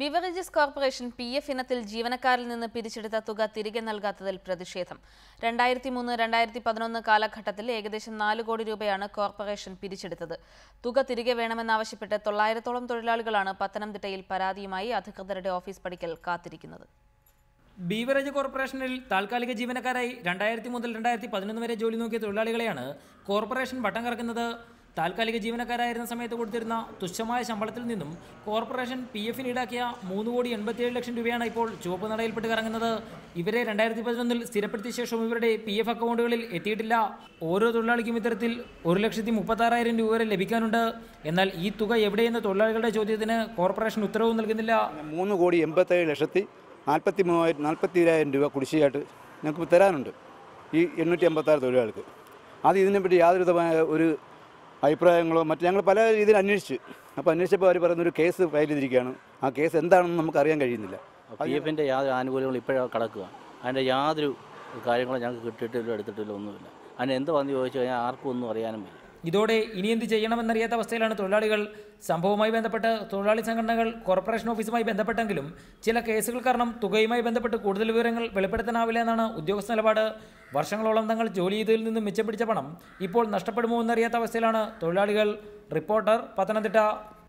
beverages corporation P F ഇനത്തിൽ ജീവനക്കാരിൽ നിന്ന് പിരിച്ചെടുത്ത തുക തിരികെ നൽകാത്തതിൽ പ്രതിഷേധം രണ്ടായിരത്തി മൂന്ന് രണ്ടായിരത്തി പതിനൊന്ന് കാലഘട്ടത്തിൽ ഏകദേശം നാല് കോടി രൂപയാണ് കോർപ്പറേഷൻ പിരിച്ചെടുത്തത് തുക തിരികെ വേണമെന്നാവശ്യപ്പെട്ട് തൊള്ളായിരത്തോളം തൊഴിലാളികളാണ് പത്തനംതിട്ടയിൽ പരാതിയുമായി അധികൃതരുടെ ഓഫീസ് പടിക്കൽ കാത്തിരിക്കുന്നത് ബീവറേജ് കോർപ്പറേഷനിൽ താൽക്കാലിക ജീവനക്കാരായി രണ്ടായിരത്തി മുതൽ രണ്ടായിരത്തി പതിനൊന്ന് വരെ ജോലി നോക്കിയ തൊഴിലാളികളെയാണ് കോർപ്പറേഷൻ വട്ടം കറക്കുന്നത് താൽക്കാലിക ജീവനക്കാരായിരുന്ന സമയത്ത് കൊടുത്തിരുന്ന തുച്ഛമായ ശമ്പളത്തിൽ നിന്നും കോർപ്പറേഷൻ പി എഫിന് ഈടാക്കിയ മൂന്ന് കോടി എൺപത്തിയേഴ് ലക്ഷം രൂപയാണ് ഇപ്പോൾ ചുവപ്പ് നടയിൽപ്പെട്ട് കറങ്ങുന്നത് ഇവരെ രണ്ടായിരത്തി പതിനൊന്നിൽ സ്ഥിരപ്പെടുത്തിയ ശേഷം ഇവരുടെ പി എഫ് അക്കൗണ്ടുകളിൽ എത്തിയിട്ടില്ല ഓരോ തൊഴിലാളിക്കും ഇത്തരത്തിൽ ഒരു ലക്ഷത്തി മുപ്പത്താറായിരം രൂപ വരെ ലഭിക്കാനുണ്ട് എന്നാൽ ഈ തുക എവിടെയെന്ന തൊഴിലാളികളുടെ ചോദ്യത്തിന് കോർപ്പറേഷൻ ഉത്തരവ് നൽകുന്നില്ല മൂന്ന് കോടി എൺപത്തേഴ് ലക്ഷത്തി നാൽപ്പത്തി മൂവായിരം നാൽപ്പത്തിരായിരം രൂപ കുടിശ്ശിയായിട്ട് ഞങ്ങൾക്ക് തരാനുണ്ട് ഈ എണ്ണൂറ്റി അമ്പത്താറ് തൊഴിലാളികൾക്ക് അത് ഇതിനെപ്പറ്റി യാതൊരുവിധമായ ഒരു അഭിപ്രായങ്ങളോ മറ്റു ഞങ്ങൾ പല രീതിയിൽ അന്വേഷിച്ചു അപ്പോൾ അന്വേഷിച്ചപ്പോൾ അവർ പറയുന്നൊരു കേസ് ഫയൽ ചെയ്തിരിക്കുകയാണ് ആ കേസ് എന്താണെന്ന് നമുക്ക് അറിയാൻ കഴിയുന്നില്ല പി എഫിൻ്റെ യാതൊരു ആനുകൂല്യങ്ങൾ ഇപ്പോഴാണ് കിടക്കുക അതിൻ്റെ യാതൊരു കാര്യങ്ങളും ഞങ്ങൾക്ക് കിട്ടിയിട്ടില്ല എടുത്തിട്ടില്ല ഒന്നുമില്ല അതിന് എന്ത് വന്ന് ചോദിച്ചു കഴിഞ്ഞാൽ ആർക്കും ഒന്നും അറിയാനും വയ്യ ഇതോടെ ഇനി എന്ത് ചെയ്യണമെന്നറിയാത്ത അവസ്ഥയിലാണ് തൊഴിലാളികൾ സംഭവവുമായി ബന്ധപ്പെട്ട് തൊഴിലാളി സംഘടനകൾ കോർപ്പറേഷൻ ഓഫീസുമായി ബന്ധപ്പെട്ടെങ്കിലും ചില കേസുകൾ കാരണം തുകയുമായി ബന്ധപ്പെട്ട് കൂടുതൽ വിവരങ്ങൾ വെളിപ്പെടുത്താനാവില്ല എന്നാണ് ഉദ്യോഗസ്ഥ നിലപാട് വർഷങ്ങളോളം തങ്ങൾ ജോലി ചെയ്തതിൽ നിന്നും മിച്ചം പിടിച്ച പണം ഇപ്പോൾ നഷ്ടപ്പെടുമോ എന്നറിയാത്ത അവസ്ഥയിലാണ് തൊഴിലാളികൾ റിപ്പോർട്ടർ പത്തനംതിട്ട